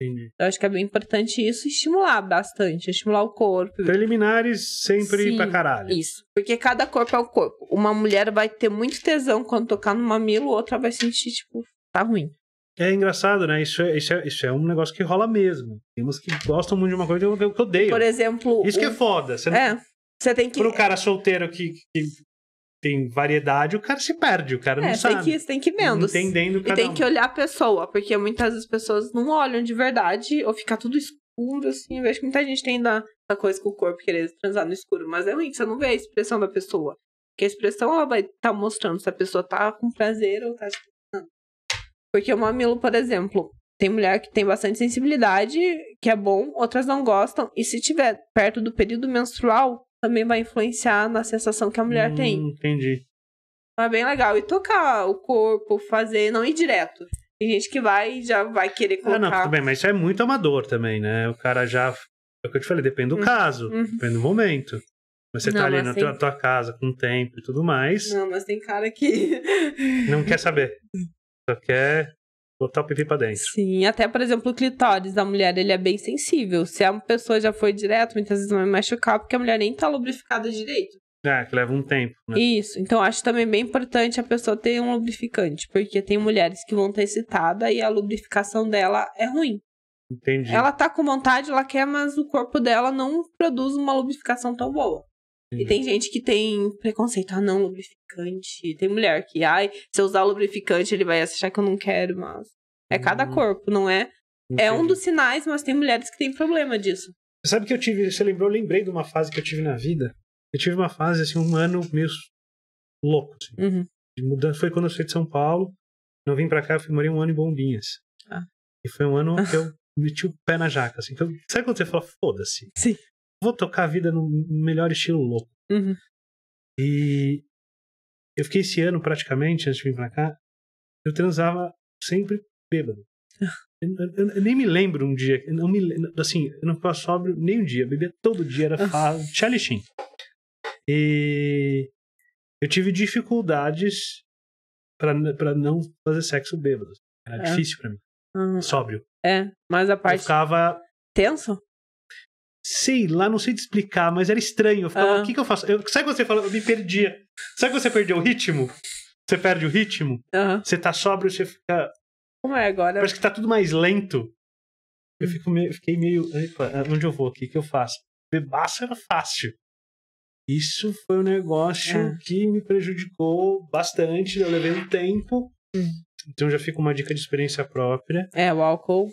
Entendi. Eu acho que é bem importante isso estimular bastante, estimular o corpo. Preliminares sempre Sim, pra caralho. Isso. Porque cada corpo é o corpo. Uma mulher vai ter muito tesão quando tocar no mamilo, outra vai sentir, tipo, tá ruim. É engraçado, né? Isso é, isso, é, isso é um negócio que rola mesmo. Temos que gostam muito de uma coisa que eu odeio. Por exemplo. Isso o... que é foda. Você não... é. Você tem que. Pro cara solteiro que, que tem variedade, o cara se perde, o cara é, não sabe. Tem que, tem que ir Entendendo cada e tem um. que olhar a pessoa, porque muitas das pessoas não olham de verdade, ou fica tudo escuro, assim. Eu vejo que muita gente tem da coisa com o corpo, querer transar no escuro, mas é ruim que você não vê a expressão da pessoa. Porque a expressão, ela vai estar tá mostrando se a pessoa tá com prazer ou tá... Porque o mamilo, por exemplo, tem mulher que tem bastante sensibilidade, que é bom, outras não gostam, e se tiver perto do período menstrual, também vai influenciar na sensação que a mulher hum, tem. Entendi. Mas tá é bem legal. E tocar o corpo, fazer, não ir direto. Tem gente que vai e já vai querer colocar. Ah, não, tudo bem, mas isso é muito amador também, né? O cara já. É o que eu te falei, depende do uhum. caso, uhum. depende do momento. você não, tá ali na tem... tua, tua, casa com tempo e tudo mais. Não, mas tem cara que. não quer saber. Só quer botar o pipi pra dentro. Sim, até, por exemplo, o clitóris da mulher, ele é bem sensível. Se é a pessoa já foi direto, muitas vezes vai machucar, porque a mulher nem tá lubrificada direito. É, que leva um tempo, né? Isso. Então, acho também bem importante a pessoa ter um lubrificante, porque tem mulheres que vão estar excitadas e a lubrificação dela é ruim. Entendi. Ela tá com vontade, ela quer, mas o corpo dela não produz uma lubrificação tão boa. Uhum. E tem gente que tem preconceito, ah, não, lubrificante. Tem mulher que, ai, se eu usar lubrificante, ele vai achar que eu não quero, mas. É cada uhum. corpo, não é? Entendi. É um dos sinais, mas tem mulheres que têm problema disso. Você sabe que eu tive, você lembrou, eu lembrei de uma fase que eu tive na vida. Eu tive uma fase, assim, um ano meio louco, assim. Uhum. De mudança. Foi quando eu saí de São Paulo. Não vim pra cá, eu fui, morei um ano em Bombinhas. Ah. E foi um ano que eu meti o pé na jaca, assim. Que então, sabe quando você fala, foda-se? Sim vou tocar a vida no melhor estilo louco. Uhum. E eu fiquei esse ano praticamente, antes de vir pra cá, eu transava sempre bêbado. Eu, eu, eu nem me lembro um dia, não me, assim, eu não ficava sóbrio nem um dia, bebia todo dia, era fácil, tchalichim. E eu tive dificuldades para não fazer sexo bêbado. Era é. difícil para mim. Uhum. Sóbrio. É, mas a parte. Eu ficava. Tenso? sei lá, não sei te explicar, mas era estranho. Eu ficava, ah. o que, que eu faço? Eu, sabe que você fala, eu me perdia. Sabe que você perdeu o ritmo? Você perde o ritmo? Você tá sóbrio, você fica. Como é agora? Parece que tá tudo mais lento. Eu fico meio, fiquei meio. Epa, onde eu vou aqui? O que eu faço? Bebaço era fácil. Isso foi um negócio é. que me prejudicou bastante. Eu levei um tempo. Hum. Então já fica uma dica de experiência própria. É, o álcool.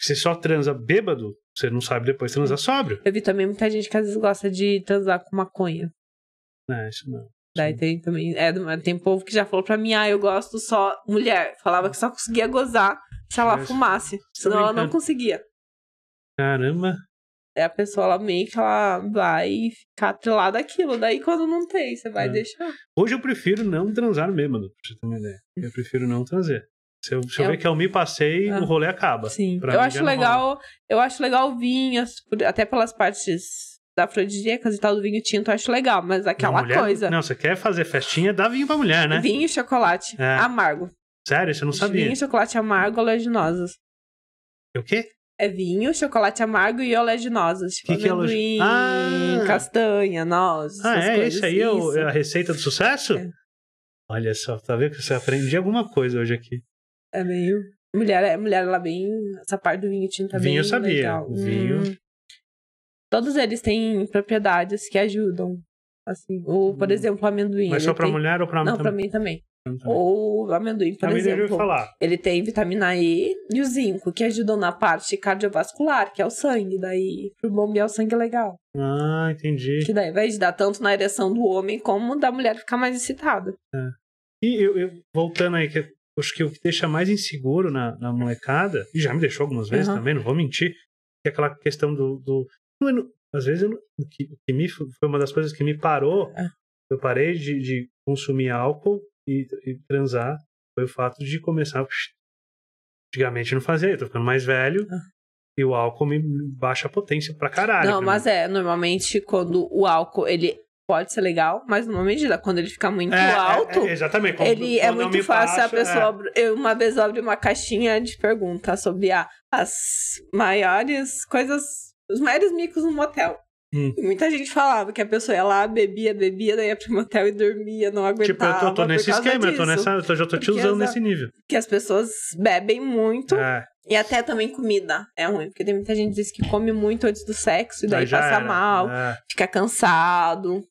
Você só transa bêbado, você não sabe depois transar sóbrio. Eu vi também muita gente que às vezes gosta de transar com maconha. Não, isso não. Daí tem também. É, tem povo que já falou pra mim, ah, eu gosto só mulher. Falava que só conseguia gozar se ela fumasse. Tá Senão ela não conseguia. Caramba. É a pessoa ela meio que ela vai ficar atrelada aquilo. Daí quando não tem, você vai é. deixar. Hoje eu prefiro não transar mesmo, pra você ter uma ideia. Eu prefiro não transar. Se eu, se eu, eu ver que eu me passei, ah, o rolê acaba. Sim. Pra eu acho legal, rola. eu acho legal vinhos, até pelas partes da afrodisíacas e tal do vinho tinto, eu acho legal, mas aquela mulher, coisa. Não, você quer fazer festinha, dá vinho pra mulher, né? Vinho e chocolate é. amargo. Sério, você não sabia? Vinho, chocolate amargo, oleaginosas. O quê? É vinho, chocolate amargo e oleaginosas. Tipo que amendoim, que é ah. castanha, nozes. Ah, é? Coisas, esse aí é, é, a receita do sucesso? É. Olha só, tá vendo que você aprende alguma coisa hoje aqui. É meio. Mulher, é, mulher ela bem. Essa parte do vinho tinha também Vinho eu sabia. Legal. Vinho. Hum. Todos eles têm propriedades que ajudam. Assim, ou, por hum. exemplo, o amendoim. Mas só pra tem... mulher ou pra homem? Não, pra mim também. Ou ou amendoim, por exemplo. Ele tem vitamina E e o zinco, que ajudam na parte cardiovascular, que é o sangue. Daí, pro bombear é o sangue legal. Ah, entendi. Que daí vai ajudar tanto na ereção do homem como da mulher ficar mais excitada. É. E eu, eu, voltando aí, que acho que o que deixa mais inseguro na, na molecada, e já me deixou algumas vezes uhum. também, não vou mentir, é aquela questão do. do às vezes, eu, o, que, que me, foi uma das coisas que me parou, é. eu parei de, de consumir álcool e, e, transar, foi o fato de começar. Antigamente não fazia, eu tô ficando mais velho. Uhum. E o álcool me baixa a potência pra caralho. Não, mas é, normalmente quando o álcool, ele pode ser legal, mas numa é medida, quando ele fica muito é, é alto, é, é, exatamente, como, ele é muito fácil a pessoa. É. Eu uma vez abri uma caixinha de perguntas sobre as maiores coisas, os maiores micos no motel. Hum. Muita gente falava que a pessoa ia lá, bebia, bebia, daí ia pro motel e dormia, não aguentava. Tipo, eu tô, eu tô nesse esquema, eu tô nessa, eu já tô te usando as, nesse nível. Que as pessoas bebem muito. É. E até também comida é ruim, porque tem muita gente que diz que come muito antes do sexo e daí passa era. mal, é. fica cansado.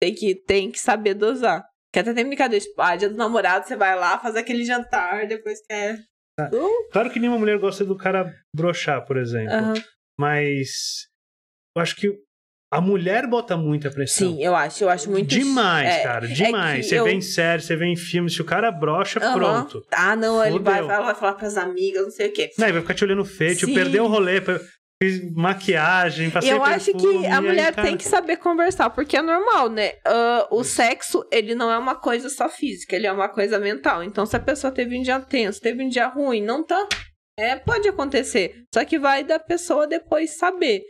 Tem que, tem que saber dosar. Que até tem brincadeira, tipo, ah, dia do namorado, você vai lá, faz aquele jantar, depois quer. Tá. Uh. Claro que nenhuma mulher gosta do cara brochar, por exemplo. Uhum. Mas eu acho que a mulher bota muita pressão. Sim, eu acho, eu acho muito. Demais, é, cara, é demais. É você eu... vê em série, você vê em filme, se o cara brocha, uhum. pronto. Ah, não, Fudeu. ele vai, vai falar pras amigas, não sei o quê. Não, ele vai ficar te olhando feio, tipo, perdeu o rolê. Pra maquiagem, passei Eu acho perfume, que a mulher aí, tem que saber conversar, porque é normal, né? Uh, o sexo, ele não é uma coisa só física, ele é uma coisa mental. Então, se a pessoa teve um dia tenso, teve um dia ruim, não tá. É, pode acontecer. Só que vai da pessoa depois saber.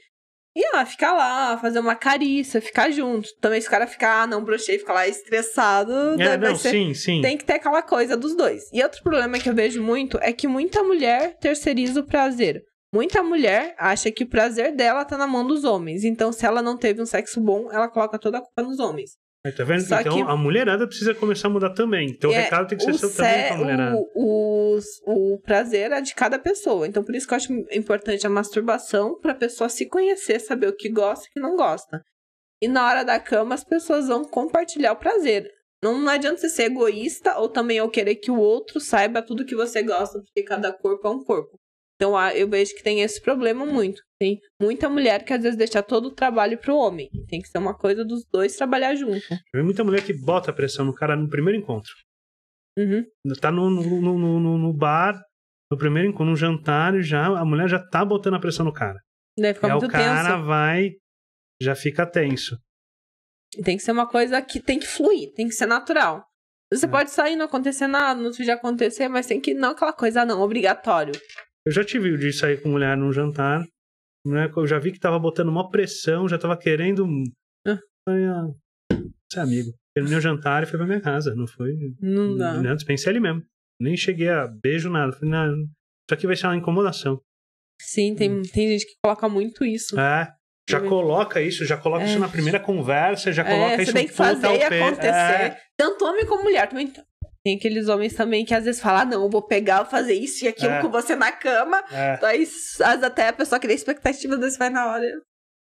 E ela ah, ficar lá, fazer uma carícia, ficar junto. Também se o cara ficar, ah, não brochei, ficar lá estressado. É, né, não, ser... sim, sim. Tem que ter aquela coisa dos dois. E outro problema que eu vejo muito é que muita mulher terceiriza o prazer. Muita mulher acha que o prazer dela tá na mão dos homens. Então, se ela não teve um sexo bom, ela coloca toda a culpa nos homens. tá vendo? Só então, que... a mulherada precisa começar a mudar também. Então, é, o recado tem que ser seu também pra mulherada. O, o, o prazer é de cada pessoa. Então, por isso que eu acho importante a masturbação pra pessoa se conhecer, saber o que gosta e o que não gosta. E na hora da cama, as pessoas vão compartilhar o prazer. Não, não adianta você ser egoísta ou também eu querer que o outro saiba tudo que você gosta, porque cada corpo é um corpo. Então ah, eu vejo que tem esse problema muito. Tem muita mulher que às vezes deixa todo o trabalho pro homem. Tem que ser uma coisa dos dois trabalhar junto. Tem muita mulher que bota pressão no cara no primeiro encontro. Uhum. Tá no, no, no, no, no bar, no primeiro encontro, no jantar, já, a mulher já tá botando a pressão no cara. Deve né, ficar é, muito o cara tenso. vai, já fica tenso. Tem que ser uma coisa que tem que fluir, tem que ser natural. Você é. pode sair, não acontecer nada, não já acontecer, mas tem que não aquela coisa ah, não, obrigatório. Eu já tive de sair com mulher num jantar, né? Eu já vi que tava botando uma pressão, já tava querendo. É. Falei, ah, é amigo. Terminei o jantar e foi pra minha casa. Não foi. Não dá. Não, né, dispensei ali mesmo. Nem cheguei a beijo, nada. Falei, não, isso aqui vai ser uma incomodação. Sim, tem, hum. tem gente que coloca muito isso. É. Já coloca isso, já coloca é. isso na primeira conversa, já é, coloca é, isso. Você tem que fazer e acontecer. É. Tanto homem como mulher. Também tem aqueles homens também que às vezes falam, ah, não, eu vou pegar, fazer isso e aquilo é. com você na cama. É. Aí até a pessoa cria expectativa, daí vai na hora.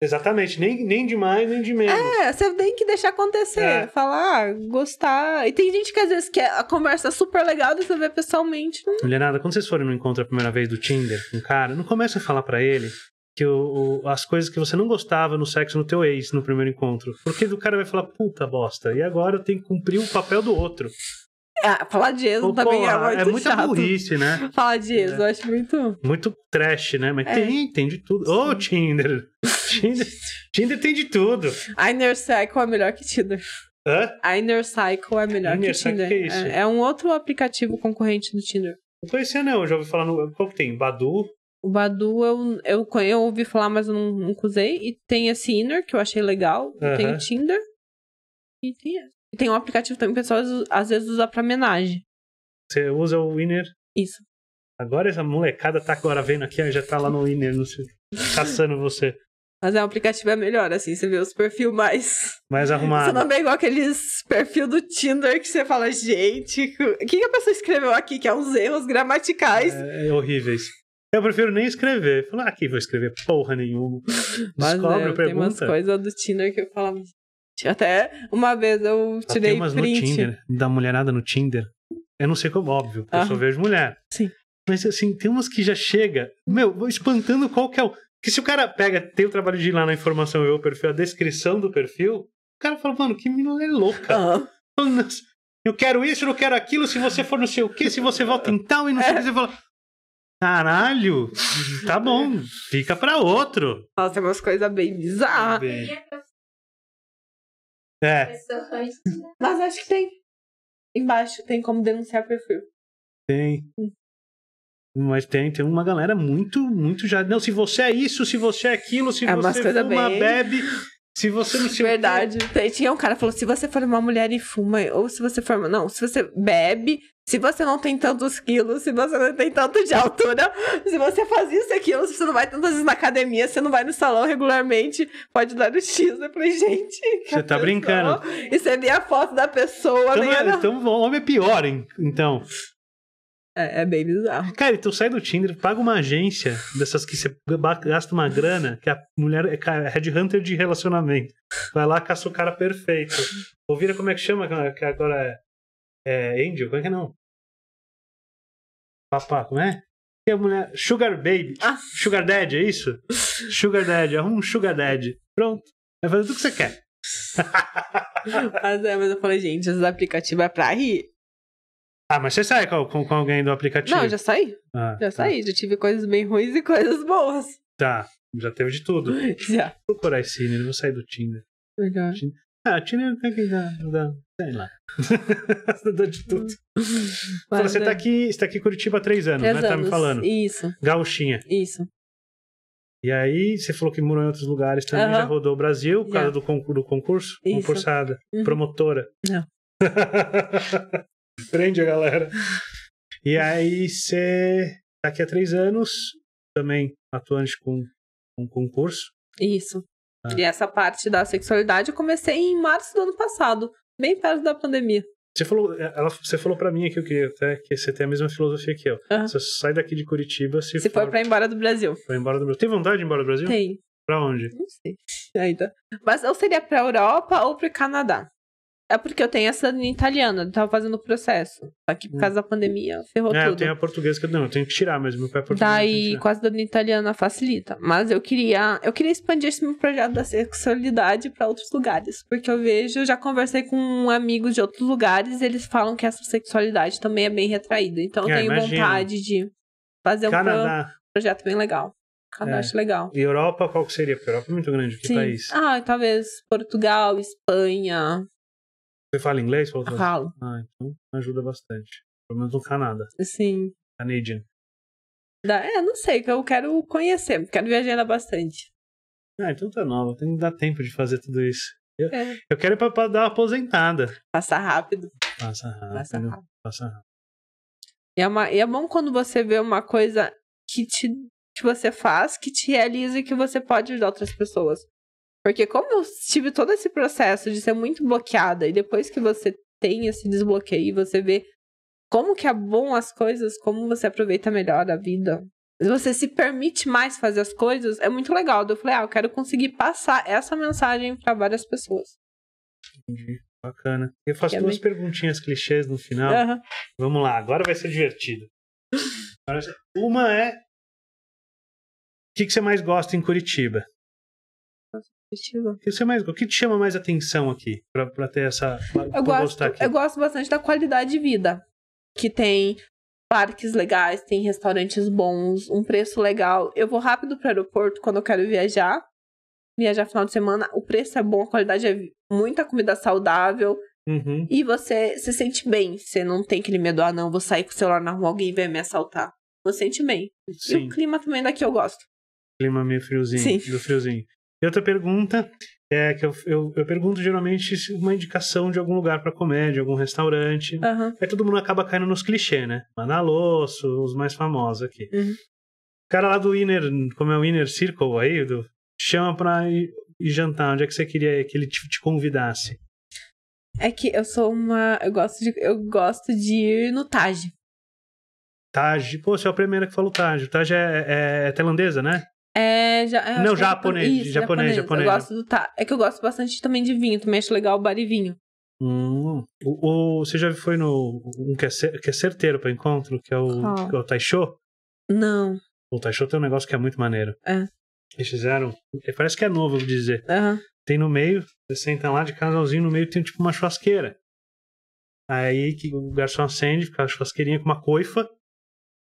Exatamente, nem, nem de mais, nem de menos. É, você tem que deixar acontecer, é. falar, ah, gostar. E tem gente que às vezes quer a conversa super legal de você ver pessoalmente. Né? Mulherada, quando vocês forem no encontro a primeira vez do Tinder com um cara, não começa a falar para ele que o, o, as coisas que você não gostava no sexo no teu ex no primeiro encontro. Porque o cara vai falar, puta bosta, e agora eu tenho que cumprir o papel do outro. Ah, falar de Exo Pô, também é, é muito É muita chato. burrice, né? Falar de Exo, é. eu acho muito... Muito trash, né? Mas é. tem, tem de tudo. Ô, oh, Tinder. Tinder! Tinder tem de tudo. A Inner Cycle é melhor que Tinder. Hã? A Inner Cycle é melhor Inner que Tinder. Que é, é, é, um outro aplicativo concorrente do Tinder. Não conhecia não, eu já ouvi falar no... Qual que tem? Badu? O Badu eu, eu, eu ouvi falar, mas eu não, não usei. E tem esse Inner, que eu achei legal. Uh -huh. Tem o Tinder. E tem esse. Tem um aplicativo também que o pessoal às vezes usa pra homenagem. Você usa o Winner? Isso. Agora essa molecada tá agora vendo aqui, já tá lá no Winner, no caçando você. Mas é um aplicativo é melhor, assim, você vê os perfil mais. Mais arrumado. Você não é igual aqueles perfil do Tinder que você fala, gente, o que, a pessoa escreveu aqui? Que é uns erros gramaticais. É, é horríveis. Eu prefiro nem escrever. Falar, ah, aqui vou escrever porra nenhuma. Descobre, é, pergunta. Tem umas coisas do Tinder que eu falava, até uma vez eu tirei Tem umas print. no Tinder, da mulherada no Tinder. Eu não sei como, óbvio, eu ah. só vejo mulher. Sim. Mas assim, tem umas que já chega, meu, espantando qual que é o. Que se o cara pega, tem o trabalho de ir lá na informação e o perfil, a descrição do perfil, o cara fala, mano, que menina é louca. Uhum. Eu quero isso, eu não quero aquilo, se você for não sei o quê, se você volta em tal e não sei o que, é. você fala. Caralho, tá bom, fica pra outro. Nossa, umas coisas bem bizarras. Bem... É. Mas acho que tem. Embaixo tem como denunciar perfil. Tem. Hum. Mas tem, tem uma galera muito, muito já. Não, se você é isso, se você é aquilo, se é você fuma, bem... bebe. Se você não se. Verdade. tinha um cara que falou: se você for uma mulher e fuma, ou se você for. Não, se você bebe, se você não tem tantos quilos, se você não tem tanto de altura, se você faz isso aqui, se você não vai tantas vezes na academia, você não vai no salão regularmente, pode dar o X. Eu falei, gente. Você tá brincando. E você vê a foto da pessoa. Então, é, então o homem é pior, hein? então. É, é, bem bizarro. Cara, então sai do Tinder, paga uma agência dessas que você gasta uma grana, que a mulher é, é headhunter de relacionamento. Vai lá, caça o cara perfeito. Ou vira como é que chama, que agora é é, Angel, como é que não? Papá, como é? E a mulher, Sugar Baby. Ah. Sugar Daddy, é isso? Sugar Daddy, arruma um Sugar Daddy. Pronto. Vai fazer tudo que você quer. mas, é, mas eu falei, gente, esse aplicativo é pra rir. Ah, mas você sai com, com, com alguém do aplicativo? Não, já saí. Ah, já tá. saí. Já tive coisas bem ruins e coisas boas. Tá. Já teve de tudo. já. Vou procurar esse Tinder, vou sair do Tinder. Melhor. Ah, Tinder é que dá, dá, Sei lá. Mudou de tudo. Mas, você tá aqui, você tá aqui em Curitiba há três anos, né? três né? Anos. Tá me falando. Isso. Gauchinha. Isso. E aí, você falou que morou em outros lugares também, já rodou o Brasil por yeah. causa do, concurso, do concurso? Isso. Concursada, uhum. promotora. Não. Prende a galera. E aí, você tá aqui há três anos, também atuante com um concurso. Isso. Ah. E essa parte da sexualidade eu comecei em março do ano passado, bem perto da pandemia. Você falou, é, ela, você falou para mim aqui que até que você tem a mesma filosofia que eu. Uhum. Você sai daqui de Curitiba se, se for, for para embora do Brasil. Foi embora do Brasil. Tem vontade de ir embora do Brasil? Tem. Para onde? Não sei ainda. Mas ou seria para Europa ou para Canadá. É porque eu tenho a cidadania italiana, eu tava fazendo o processo. Só que por causa da pandemia, ferrou é, tudo. eu tenho a portuguesa que eu não, eu tenho que tirar, mas meu pé é português. Daí, com a cidadania italiana facilita. Mas eu queria, eu queria expandir esse meu projeto da sexualidade para outros lugares. Porque eu vejo, eu já conversei com amigos de outros lugares, eles falam que essa sexualidade também é bem retraída. Então eu é, tenho imagina. vontade de fazer um projeto bem legal. Canadá, é. acho legal. E Europa, qual que seria? Porque Europa é muito grande, que Sim. país? Ah, talvez Portugal, Espanha, você fala inglês? Fala Eu falo. Ah, então ajuda bastante. Pelo menos no Canadá. Sim. Canadian. É, não sei, que eu quero conhecer, quero viajar bastante. Ah, então tá nova, tem que dar tempo de fazer tudo isso. Eu, é. eu quero ir pra, pra, dar uma aposentada. Passar rápido. Passa rápido. Passa rápido. Passa rápido. E é, uma, e é bom quando você vê uma coisa que, te, que você faz, que te realiza e que você pode ajudar outras pessoas. Porque como eu tive todo esse processo de ser muito bloqueada, e depois que você tem esse desbloqueio, você vê como que é bom as coisas, como você aproveita melhor a vida. Você se permite mais fazer as coisas, é muito legal. Eu falei, ah, eu quero conseguir passar essa mensagem para várias pessoas. Entendi. Bacana. Eu faço é duas perguntinhas clichês no final. Uhum. Vamos lá, agora vai ser divertido. Uma é: O que, que você mais gosta em Curitiba? O que, mais, o que te chama mais atenção aqui? Pra, pra ter essa. Pra eu, gosto, eu gosto bastante da qualidade de vida. Que tem parques legais, tem restaurantes bons, um preço legal. Eu vou rápido pro aeroporto quando eu quero viajar. Viajar final de semana, o preço é bom, a qualidade é muita comida saudável. Uhum. E você se sente bem. Você não tem aquele medo, ah, não, vou sair com o celular na rua, alguém vai me assaltar. Você sente bem. Sim. E o clima também daqui eu gosto. Clima meio friozinho. Sim. Do friozinho. E outra pergunta é que eu, eu, eu pergunto geralmente uma indicação de algum lugar para comer, de algum restaurante. Uhum. Aí todo mundo acaba caindo nos clichês, né? Manalosso, os mais famosos aqui. Uhum. O cara lá do Inner, como é o Inner Circle aí, do, chama pra ir, ir jantar. Onde é que você queria que ele te, te convidasse? É que eu sou uma. Eu gosto de, eu gosto de ir no Taj. Taj. Pô, você é a primeira que falou Taj. O Taj é, é, é tailandesa, né? É, já, não, é japonês, isso, japonês, japonês, japonês. Eu gosto do tá. É que eu gosto bastante também de vinho, também acho legal o bar e vinho. Hum, o, o, você já foi no um que é, que é certeiro para encontro, que é o, é o Taisho? Não. O Taisho tem um negócio que é muito maneiro. É. Eles fizeram. É, parece que é novo, vou dizer. Uhum. Tem no meio, você senta lá de casalzinho, no meio tem tipo uma churrasqueira. Aí que o garçom acende, fica a churrasqueirinha com uma coifa.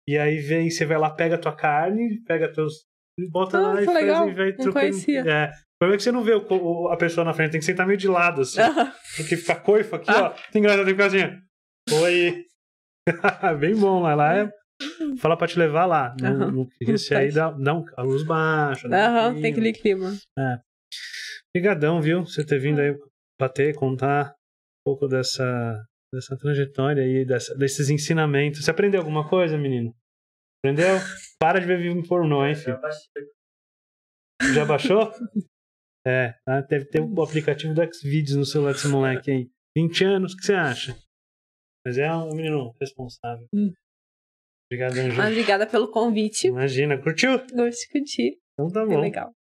E aí vem, você vai lá, pega a tua carne, pega teus, bota ah, lá e fazem velho. conhecia. É. O problema é que você não vê o, o, a pessoa na frente, tem que sentar meio de lado, assim. Porque fica coifa aqui, ah. ó. Tem graça, tem que assim. Oi. Bem bom lá. Lá é Fala pra te levar lá. Uhum. No, esse aí dá, dá um, a luz baixa. Né? Aham, uhum, tem aquele clima. É. Obrigadão, viu? Você ter vindo aí bater, contar um pouco dessa, dessa trajetória aí, dessa, desses ensinamentos. Você aprendeu alguma coisa, menino? Aprendeu? Para de ver em pornô, hein, filho? Já baixou? é, teve tá, deve ter o aplicativo do Xvideos no celular desse moleque aí. 20 anos, o que você acha? Mas é um menino responsável. Hum. Obrigado, Angela. Obrigada pelo convite. Imagina, curtiu? Gosto de curtir. Então tá é bom. legal.